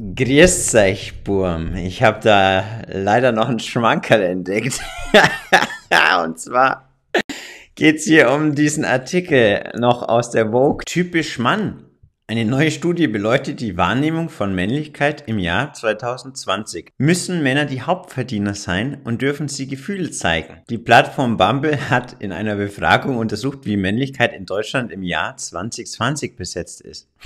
Grüß euch, Burm. Ich habe da leider noch einen Schmankerl entdeckt. Und zwar geht es hier um diesen Artikel noch aus der Vogue. Typisch Mann. Eine neue Studie beleuchtet die Wahrnehmung von Männlichkeit im Jahr 2020. Müssen Männer die Hauptverdiener sein und dürfen sie Gefühle zeigen? Die Plattform Bumble hat in einer Befragung untersucht, wie Männlichkeit in Deutschland im Jahr 2020 besetzt ist.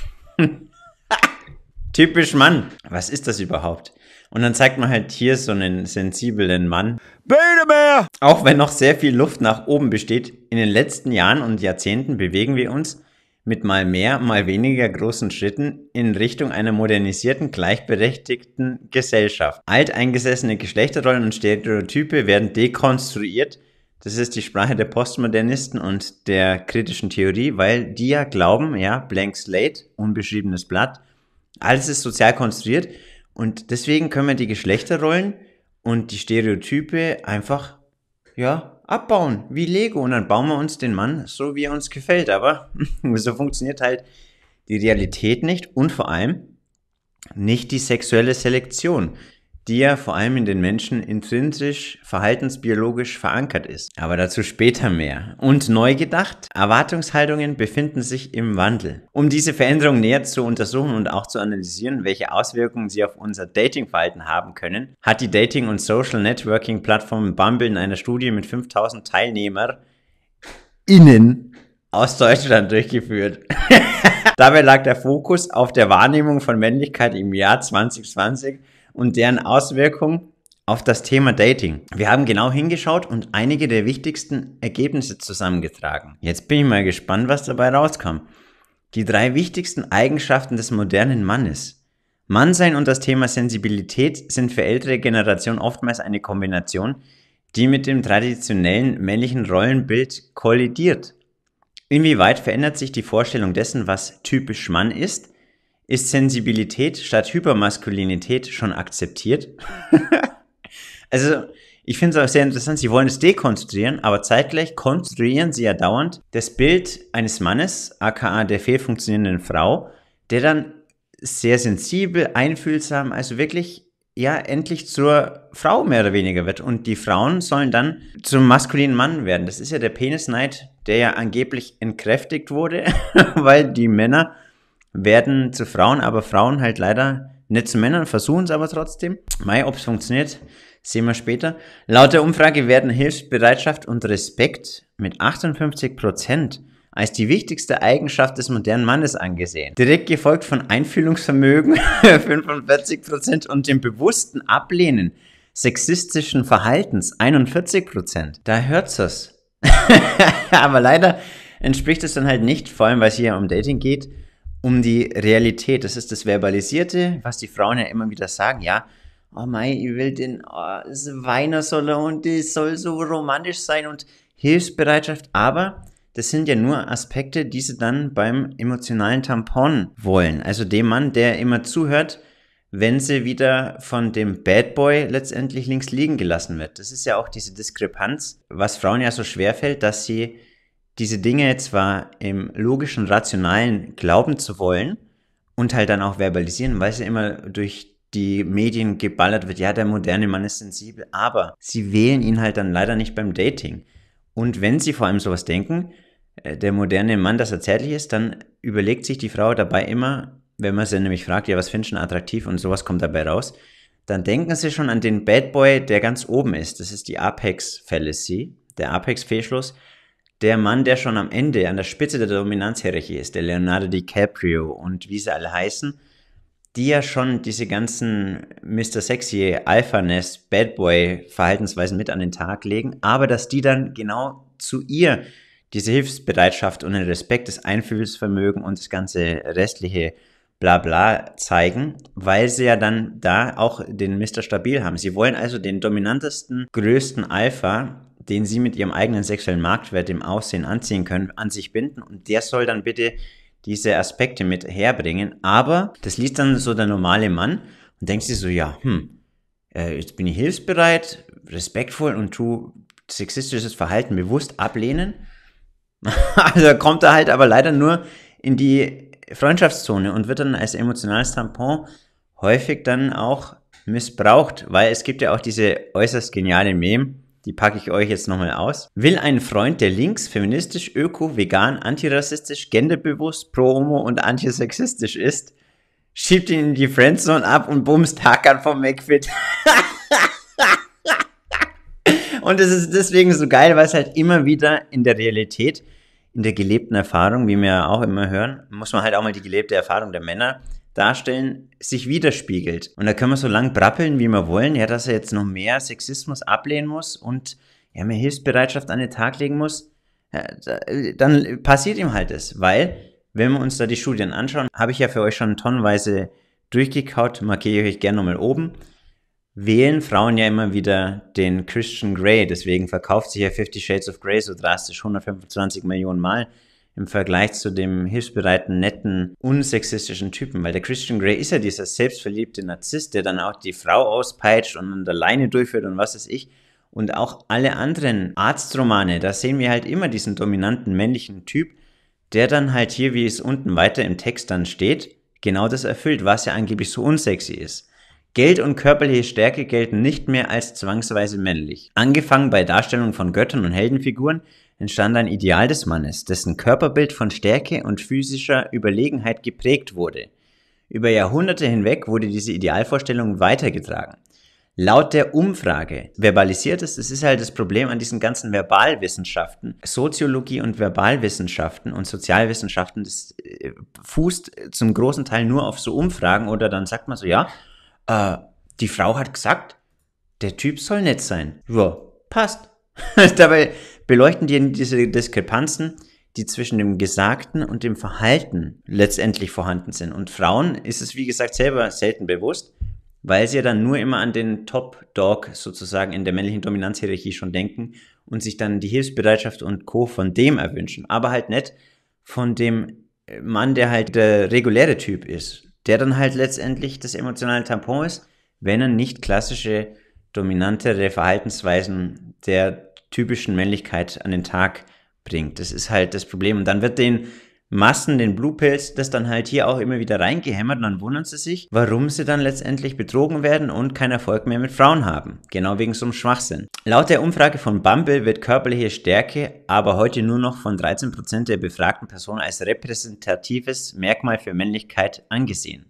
Typisch Mann. Was ist das überhaupt? Und dann zeigt man halt hier so einen sensiblen Mann. Bädemeer! Auch wenn noch sehr viel Luft nach oben besteht, in den letzten Jahren und Jahrzehnten bewegen wir uns mit mal mehr, mal weniger großen Schritten in Richtung einer modernisierten, gleichberechtigten Gesellschaft. Alteingesessene Geschlechterrollen und Stereotype werden dekonstruiert. Das ist die Sprache der Postmodernisten und der kritischen Theorie, weil die ja glauben, ja, blank slate, unbeschriebenes Blatt, alles ist sozial konstruiert und deswegen können wir die Geschlechterrollen und die Stereotype einfach, ja, abbauen, wie Lego. Und dann bauen wir uns den Mann so, wie er uns gefällt. Aber so funktioniert halt die Realität nicht und vor allem nicht die sexuelle Selektion die ja vor allem in den Menschen intrinsisch verhaltensbiologisch verankert ist. Aber dazu später mehr. Und neu gedacht, Erwartungshaltungen befinden sich im Wandel. Um diese Veränderung näher zu untersuchen und auch zu analysieren, welche Auswirkungen sie auf unser Datingverhalten haben können, hat die Dating- und Social Networking-Plattform Bumble in einer Studie mit 5000 Teilnehmer innen aus Deutschland durchgeführt. Dabei lag der Fokus auf der Wahrnehmung von Männlichkeit im Jahr 2020 und deren Auswirkung auf das Thema Dating. Wir haben genau hingeschaut und einige der wichtigsten Ergebnisse zusammengetragen. Jetzt bin ich mal gespannt, was dabei rauskam. Die drei wichtigsten Eigenschaften des modernen Mannes. Mannsein und das Thema Sensibilität sind für ältere Generationen oftmals eine Kombination, die mit dem traditionellen männlichen Rollenbild kollidiert. Inwieweit verändert sich die Vorstellung dessen, was typisch Mann ist ist Sensibilität statt Hypermaskulinität schon akzeptiert? also, ich finde es auch sehr interessant, sie wollen es dekonstruieren, aber zeitgleich konstruieren sie ja dauernd das Bild eines Mannes, aka der fehlfunktionierenden Frau, der dann sehr sensibel, einfühlsam, also wirklich ja endlich zur Frau mehr oder weniger wird. Und die Frauen sollen dann zum maskulinen Mann werden. Das ist ja der Penisneid, der ja angeblich entkräftigt wurde, weil die Männer werden zu Frauen, aber Frauen halt leider nicht zu Männern, versuchen es aber trotzdem. Mai, ob es funktioniert, sehen wir später. Laut der Umfrage werden Hilfsbereitschaft und Respekt mit 58 Prozent als die wichtigste Eigenschaft des modernen Mannes angesehen. Direkt gefolgt von Einfühlungsvermögen 45% Prozent und dem bewussten Ablehnen sexistischen Verhaltens 41%. Prozent. Da hört's es. Aber leider entspricht es dann halt nicht, vor allem weil es hier um Dating geht, um die Realität. Das ist das Verbalisierte, was die Frauen ja immer wieder sagen, ja. Oh mein, ich will den oh, ah, Weiner soll er und das soll so romantisch sein und Hilfsbereitschaft, aber das sind ja nur Aspekte, die sie dann beim emotionalen Tampon wollen. Also dem Mann, der immer zuhört, wenn sie wieder von dem Bad Boy letztendlich links liegen gelassen wird. Das ist ja auch diese Diskrepanz, was Frauen ja so schwer fällt, dass sie diese Dinge zwar im logischen, rationalen glauben zu wollen und halt dann auch verbalisieren, weil es ja immer durch die Medien geballert wird, ja, der moderne Mann ist sensibel, aber sie wählen ihn halt dann leider nicht beim Dating. Und wenn sie vor allem sowas denken, äh, der moderne Mann, dass er zärtlich ist, dann überlegt sich die Frau dabei immer, wenn man sie nämlich fragt, ja, was findest du attraktiv und sowas kommt dabei raus, dann denken sie schon an den Bad Boy, der ganz oben ist. Das ist die Apex Fallacy, der Apex Fehlschluss der Mann, der schon am Ende an der Spitze der Dominanzhierarchie ist, der Leonardo DiCaprio und wie sie alle heißen, die ja schon diese ganzen Mr. Sexy, Alphaness, Bad Boy Verhaltensweisen mit an den Tag legen, aber dass die dann genau zu ihr diese Hilfsbereitschaft und den Respekt, das Einfühlsvermögen und das ganze restliche Blabla zeigen, weil sie ja dann da auch den Mr. Stabil haben. Sie wollen also den dominantesten, größten Alpha den sie mit ihrem eigenen sexuellen Marktwert, im Aussehen anziehen können, an sich binden und der soll dann bitte diese Aspekte mit herbringen. Aber das liest dann so der normale Mann und denkt sich so, ja, hm, äh, jetzt bin ich hilfsbereit, respektvoll und tu sexistisches Verhalten bewusst ablehnen. also kommt er halt aber leider nur in die Freundschaftszone und wird dann als emotionales Tampon häufig dann auch missbraucht, weil es gibt ja auch diese äußerst geniale Meme, die packe ich euch jetzt nochmal aus. Will ein Freund, der links, feministisch, öko, vegan, antirassistisch, genderbewusst, pro-homo und antisexistisch ist, schiebt ihn in die Friendzone ab und bumst Hackern vom McFit. und es ist deswegen so geil, weil es halt immer wieder in der Realität, in der gelebten Erfahrung, wie wir auch immer hören, muss man halt auch mal die gelebte Erfahrung der Männer darstellen, sich widerspiegelt. Und da können wir so lang brappeln, wie wir wollen, ja, dass er jetzt noch mehr Sexismus ablehnen muss und ja, mehr Hilfsbereitschaft an den Tag legen muss, ja, dann passiert ihm halt das. Weil, wenn wir uns da die Studien anschauen, habe ich ja für euch schon tonnenweise durchgekaut, markiere ich euch gerne nochmal oben, wählen Frauen ja immer wieder den Christian Grey. Deswegen verkauft sich ja Fifty Shades of Grey so drastisch 125 Millionen Mal im Vergleich zu dem hilfsbereiten, netten, unsexistischen Typen. Weil der Christian Grey ist ja dieser selbstverliebte Narzisst, der dann auch die Frau auspeitscht und dann alleine durchführt und was weiß ich. Und auch alle anderen Arztromane, da sehen wir halt immer diesen dominanten männlichen Typ, der dann halt hier, wie es unten weiter im Text dann steht, genau das erfüllt, was ja angeblich so unsexy ist. Geld und körperliche Stärke gelten nicht mehr als zwangsweise männlich. Angefangen bei Darstellung von Göttern und Heldenfiguren entstand ein Ideal des Mannes, dessen Körperbild von Stärke und physischer Überlegenheit geprägt wurde. Über Jahrhunderte hinweg wurde diese Idealvorstellung weitergetragen. Laut der Umfrage verbalisiert ist, das ist halt das Problem an diesen ganzen Verbalwissenschaften, Soziologie und Verbalwissenschaften und Sozialwissenschaften, das äh, fußt zum großen Teil nur auf so Umfragen oder dann sagt man so, ja, äh, die Frau hat gesagt, der Typ soll nett sein. Ja, passt. Dabei beleuchten dir diese Diskrepanzen, die zwischen dem Gesagten und dem Verhalten letztendlich vorhanden sind. Und Frauen ist es, wie gesagt, selber selten bewusst, weil sie ja dann nur immer an den Top-Dog sozusagen in der männlichen Dominanzhierarchie schon denken und sich dann die Hilfsbereitschaft und Co. von dem erwünschen. Aber halt nicht von dem äh, Mann, der halt der reguläre Typ ist, der dann halt letztendlich das emotionale Tampon ist, wenn er nicht klassische dominantere Verhaltensweisen der typischen Männlichkeit an den Tag bringt. Das ist halt das Problem. Und dann wird den Massen, den Blue Pills, das dann halt hier auch immer wieder reingehämmert und dann wundern sie sich, warum sie dann letztendlich betrogen werden und keinen Erfolg mehr mit Frauen haben. Genau wegen so einem Schwachsinn. Laut der Umfrage von Bumble wird körperliche Stärke aber heute nur noch von 13% der befragten Personen als repräsentatives Merkmal für Männlichkeit angesehen.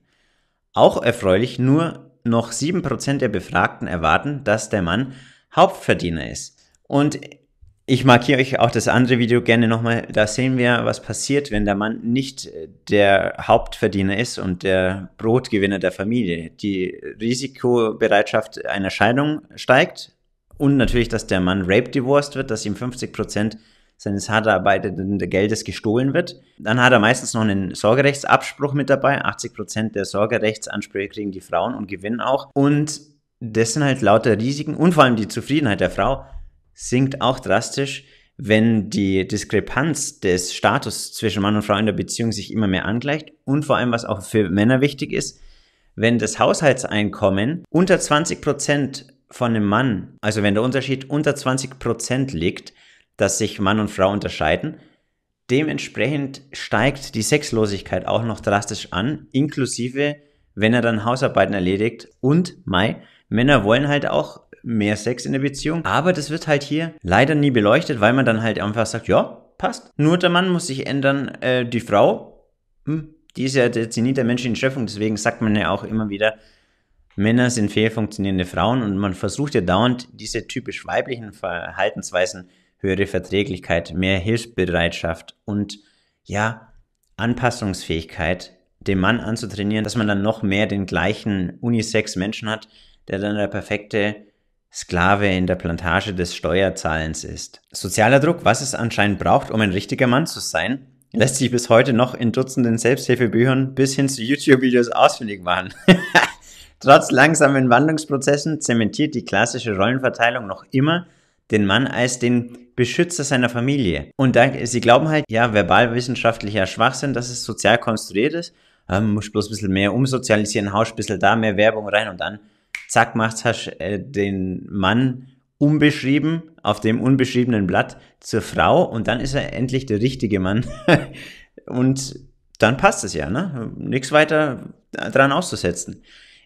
Auch erfreulich, nur noch 7% der Befragten erwarten, dass der Mann Hauptverdiener ist. Und ich markiere euch auch das andere Video gerne nochmal. Da sehen wir, was passiert, wenn der Mann nicht äh, der Hauptverdiener ist und der Brotgewinner der Familie. Die Risikobereitschaft einer Scheidung steigt und natürlich, dass der Mann rape-divorced wird, dass ihm 50 Prozent seines hart erarbeiteten Geldes gestohlen wird. Dann hat er meistens noch einen Sorgerechtsabspruch mit dabei. 80 Prozent der Sorgerechtsansprüche kriegen die Frauen und gewinnen auch. Und das sind halt lauter Risiken und vor allem die Zufriedenheit der Frau sinkt auch drastisch, wenn die Diskrepanz des Status zwischen Mann und Frau in der Beziehung sich immer mehr angleicht und vor allem, was auch für Männer wichtig ist, wenn das Haushaltseinkommen unter 20 Prozent von einem Mann, also wenn der Unterschied unter 20 Prozent liegt, dass sich Mann und Frau unterscheiden, dementsprechend steigt die Sexlosigkeit auch noch drastisch an, inklusive wenn er dann Hausarbeiten erledigt und Mai, Männer wollen halt auch mehr Sex in der Beziehung. Aber das wird halt hier leider nie beleuchtet, weil man dann halt einfach sagt, ja, passt. Nur der Mann muss sich ändern, äh, die Frau, hm, die ist ja der Zenit der menschlichen Schöpfung, deswegen sagt man ja auch immer wieder, Männer sind fehlfunktionierende Frauen und man versucht ja dauernd diese typisch weiblichen Verhaltensweisen, höhere Verträglichkeit, mehr Hilfsbereitschaft und ja, Anpassungsfähigkeit dem Mann anzutrainieren, dass man dann noch mehr den gleichen Unisex-Menschen hat, der dann der perfekte Sklave in der Plantage des Steuerzahlens ist. Sozialer Druck, was es anscheinend braucht, um ein richtiger Mann zu sein, lässt sich bis heute noch in Dutzenden Selbsthilfebüchern bis hin zu YouTube-Videos ausfindig machen. Trotz langsamen Wandlungsprozessen zementiert die klassische Rollenverteilung noch immer den Mann als den Beschützer seiner Familie. Und da, sie glauben halt, ja, verbalwissenschaftlicher Schwachsinn, dass es sozial konstruiert ist. Man ähm, muss bloß ein bisschen mehr umsozialisieren, hausch ein bisschen da mehr Werbung rein und dann zack, macht hast äh, den Mann unbeschrieben auf dem unbeschriebenen Blatt zur Frau und dann ist er endlich der richtige Mann. und dann passt es ja, ne? Nichts weiter dran auszusetzen.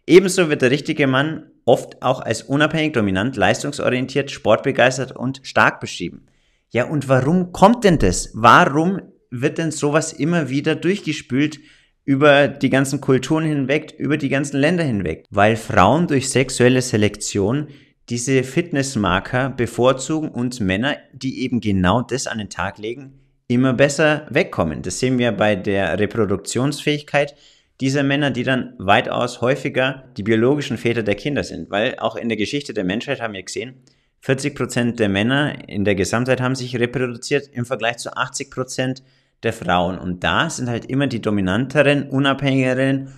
Ebenso wird der richtige Mann oft auch als unabhängig, dominant, leistungsorientiert, sportbegeistert und stark beschrieben. Ja, und warum kommt denn das? Warum wird denn sowas immer wieder durchgespült über die ganzen Kulturen hinweg, über die ganzen Länder hinweg, weil Frauen durch sexuelle Selektion diese Fitnessmarker bevorzugen und Männer, die eben genau das an den Tag legen, immer besser wegkommen. Das sehen wir bei der Reproduktionsfähigkeit dieser Männer, die dann weitaus häufiger die biologischen Väter der Kinder sind, weil auch in der Geschichte der Menschheit haben wir gesehen, 40 Prozent der Männer in der Gesamtheit haben sich reproduziert im Vergleich zu 80 Prozent der Frauen. Und da sind halt immer die dominanteren, unabhängigeren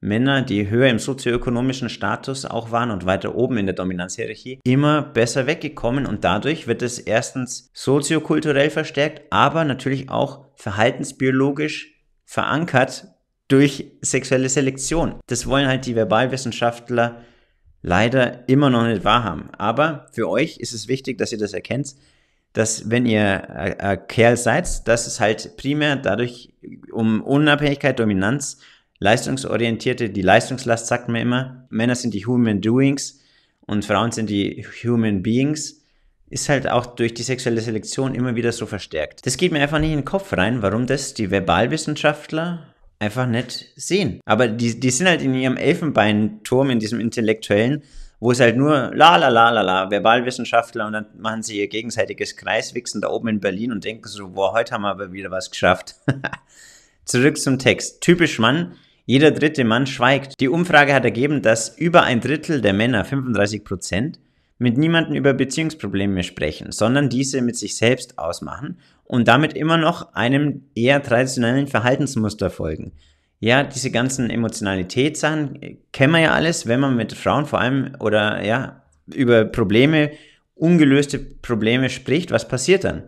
Männer, die höher im sozioökonomischen Status auch waren und weiter oben in der Dominanzhierarchie, immer besser weggekommen. Und dadurch wird es erstens soziokulturell verstärkt, aber natürlich auch verhaltensbiologisch verankert durch sexuelle Selektion. Das wollen halt die Verbalwissenschaftler leider immer noch nicht wahrhaben. Aber für euch ist es wichtig, dass ihr das erkennt dass wenn ihr äh, äh, Kerl seid, dass es halt primär dadurch um Unabhängigkeit, Dominanz, leistungsorientierte, die Leistungslast sagt man immer, Männer sind die Human Doings und Frauen sind die Human Beings, ist halt auch durch die sexuelle Selektion immer wieder so verstärkt. Das geht mir einfach nicht in den Kopf rein, warum das die Verbalwissenschaftler einfach nicht sehen. Aber die, die sind halt in ihrem Elfenbeinturm, in diesem intellektuellen, wo es halt nur la la la la la, Verbalwissenschaftler und dann machen sie ihr gegenseitiges Kreiswichsen da oben in Berlin und denken so, boah, heute haben wir aber wieder was geschafft. Zurück zum Text. Typisch Mann, jeder dritte Mann schweigt. Die Umfrage hat ergeben, dass über ein Drittel der Männer, 35 Prozent, mit niemandem über Beziehungsprobleme sprechen, sondern diese mit sich selbst ausmachen und damit immer noch einem eher traditionellen Verhaltensmuster folgen ja, diese ganzen Emotionalitätssachen äh, kennen wir ja alles, wenn man mit Frauen vor allem oder ja, über Probleme, ungelöste Probleme spricht, was passiert dann?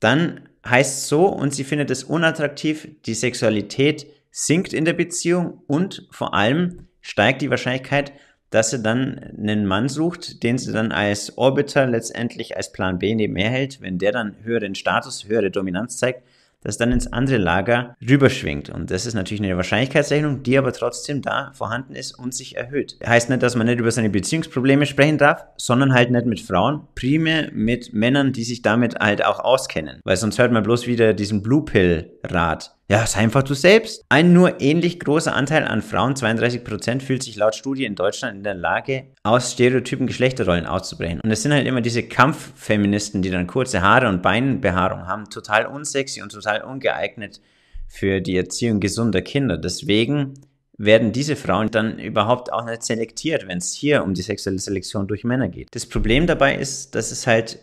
Dann heißt es so und sie findet es unattraktiv, die Sexualität sinkt in der Beziehung und vor allem steigt die Wahrscheinlichkeit, dass sie dann einen Mann sucht, den sie dann als Orbiter letztendlich als Plan B nebenher hält. Wenn der dann höheren Status, höhere Dominanz zeigt, das dann ins andere Lager rüberschwingt. Und das ist natürlich eine Wahrscheinlichkeitsrechnung, die aber trotzdem da vorhanden ist und sich erhöht. Heißt nicht, dass man nicht über seine Beziehungsprobleme sprechen darf, sondern halt nicht mit Frauen, primär mit Männern, die sich damit halt auch auskennen. Weil sonst hört man bloß wieder diesen Blue Pill Rat. Ja, sei einfach du selbst. Ein nur ähnlich großer Anteil an Frauen, 32%, fühlt sich laut Studie in Deutschland in der Lage, aus stereotypen Geschlechterrollen auszubrechen. Und es sind halt immer diese Kampffeministen, die dann kurze Haare und Beinbehaarung haben, total unsexy und total ungeeignet für die Erziehung gesunder Kinder. Deswegen werden diese Frauen dann überhaupt auch nicht selektiert, wenn es hier um die sexuelle Selektion durch Männer geht. Das Problem dabei ist, dass es halt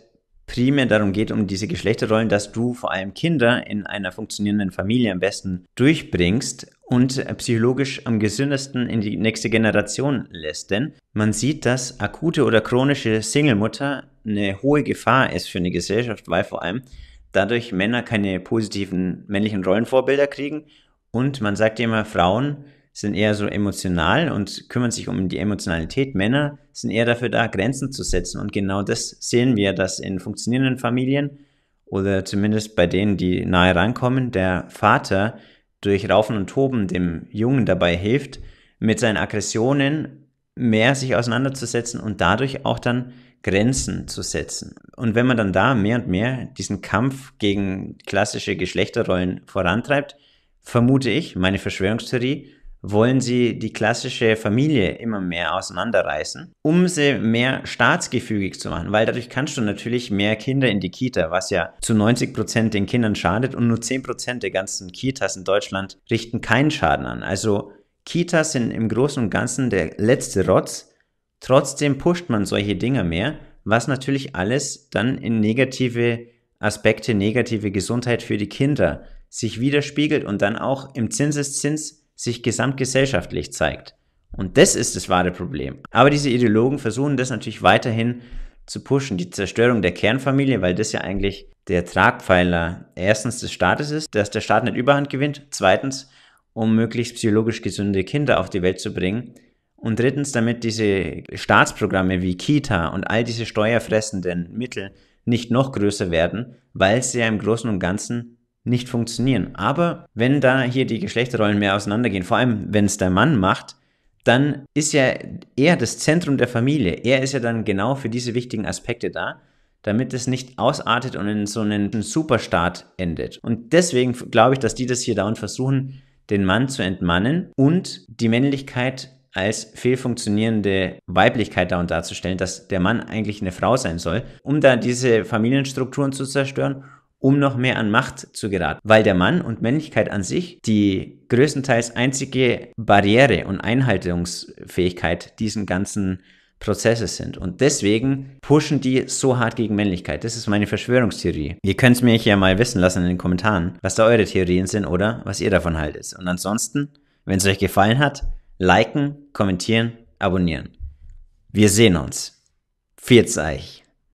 primär darum geht, um diese Geschlechterrollen, dass du vor allem Kinder in einer funktionierenden Familie am besten durchbringst und äh, psychologisch am gesündesten in die nächste Generation lässt. Denn man sieht, dass akute oder chronische Single-Mutter eine hohe Gefahr ist für eine Gesellschaft, weil vor allem dadurch Männer keine positiven männlichen Rollenvorbilder kriegen und man sagt immer, Frauen sind eher so emotional und kümmern sich um die Emotionalität. Männer sind eher dafür da, Grenzen zu setzen. Und genau das sehen wir, dass in funktionierenden Familien oder zumindest bei denen, die nahe rankommen, der Vater durch Raufen und Toben dem Jungen dabei hilft, mit seinen Aggressionen mehr sich auseinanderzusetzen und dadurch auch dann Grenzen zu setzen. Und wenn man dann da mehr und mehr diesen Kampf gegen klassische Geschlechterrollen vorantreibt, vermute ich, meine Verschwörungstheorie, wollen sie die klassische Familie immer mehr auseinanderreißen, um sie mehr staatsgefügig zu machen, weil dadurch kannst du natürlich mehr Kinder in die Kita, was ja zu 90 den Kindern schadet und nur 10 der ganzen Kitas in Deutschland richten keinen Schaden an. Also Kitas sind im Großen und Ganzen der letzte Rotz. Trotzdem pusht man solche Dinge mehr, was natürlich alles dann in negative Aspekte, negative Gesundheit für die Kinder sich widerspiegelt und dann auch im Zinseszins sich gesamtgesellschaftlich zeigt. Und das ist das wahre Problem. Aber diese Ideologen versuchen das natürlich weiterhin zu pushen, die Zerstörung der Kernfamilie, weil das ja eigentlich der Tragpfeiler erstens des Staates ist, dass der Staat nicht überhand gewinnt, zweitens, um möglichst psychologisch gesunde Kinder auf die Welt zu bringen und drittens, damit diese Staatsprogramme wie Kita und all diese steuerfressenden Mittel nicht noch größer werden, weil sie ja im Großen und Ganzen nicht funktionieren. Aber wenn da hier die Geschlechterrollen mehr auseinandergehen, vor allem wenn es der Mann macht, dann ist ja er das Zentrum der Familie. Er ist ja dann genau für diese wichtigen Aspekte da, damit es nicht ausartet und in so einen Superstaat endet. Und deswegen glaube ich, dass die das hier dauernd versuchen, den Mann zu entmannen und die Männlichkeit als fehlfunktionierende Weiblichkeit da und darzustellen, dass der Mann eigentlich eine Frau sein soll, um da diese Familienstrukturen zu zerstören um noch mehr an Macht zu geraten, weil der Mann und Männlichkeit an sich die größtenteils einzige Barriere und Einhaltungsfähigkeit diesen ganzen Prozesses sind. Und deswegen pushen die so hart gegen Männlichkeit. Das ist meine Verschwörungstheorie. Ihr könnt es mir hier mal wissen lassen in den Kommentaren, was da eure Theorien sind oder was ihr davon haltet. Und ansonsten, wenn es euch gefallen hat, liken, kommentieren, abonnieren. Wir sehen uns. Viert's euch.